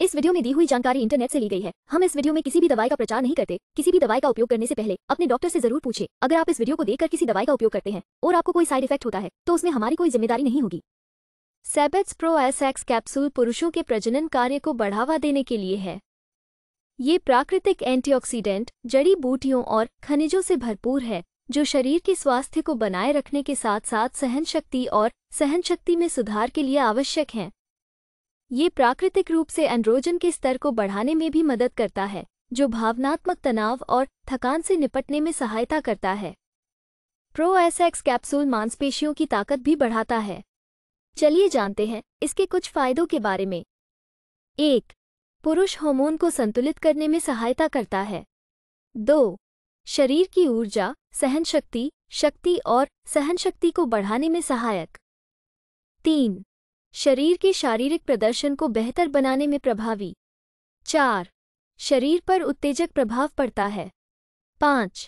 इस वीडियो में दी हुई जानकारी इंटरनेट से ली गई है हम इस वीडियो में किसी भी दवाई का प्रचार नहीं करते किसी भी दवाई का उपयोग करने से पहले अपने डॉक्टर से जरूर पूछे अगर आप इस वीडियो को देखकर किसी दवाई का उपयोग करते हैं और आपको कोई साइड इफेक्ट होता है तो उसमें हमारी कोई जिम्मेदारी नहीं होगी सेबेट्स प्रो एस एक्स कैप्सूल पुरुषों के प्रजनन कार्य को बढ़ावा देने के लिए है ये प्राकृतिक एंटीऑक्सीडेंट जड़ी बूटियों और खनिजों से भरपूर है जो शरीर के स्वास्थ्य को बनाए रखने के साथ साथ सहन शक्ति और सहन शक्ति में सुधार के लिए आवश्यक हैं ये प्राकृतिक रूप से एंड्रोजन के स्तर को बढ़ाने में भी मदद करता है जो भावनात्मक तनाव और थकान से निपटने में सहायता करता है प्रोएसएक्स कैप्सूल मांसपेशियों की ताकत भी बढ़ाता है चलिए जानते हैं इसके कुछ फायदों के बारे में एक पुरुष हार्मोन को संतुलित करने में सहायता करता है दो शरीर की ऊर्जा सहन शक्ति शक्ति और सहन शक्ति को बढ़ाने में सहायक तीन शरीर के शारीरिक प्रदर्शन को बेहतर बनाने में प्रभावी चार शरीर पर उत्तेजक प्रभाव पड़ता है पाँच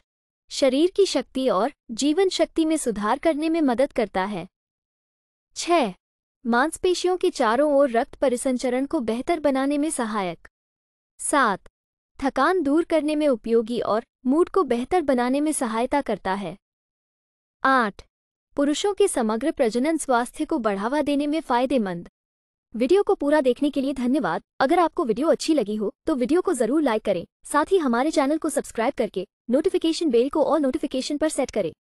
शरीर की शक्ति और जीवन शक्ति में सुधार करने में मदद करता है छह मांसपेशियों के चारों ओर रक्त परिसंचरण को बेहतर बनाने में सहायक सात थकान दूर करने में उपयोगी और मूड को बेहतर बनाने में सहायता करता है आठ पुरुषों के समग्र प्रजनन स्वास्थ्य को बढ़ावा देने में फायदेमंद वीडियो को पूरा देखने के लिए धन्यवाद अगर आपको वीडियो अच्छी लगी हो तो वीडियो को जरूर लाइक करें साथ ही हमारे चैनल को सब्सक्राइब करके नोटिफिकेशन बेल को ऑल नोटिफिकेशन पर सेट करें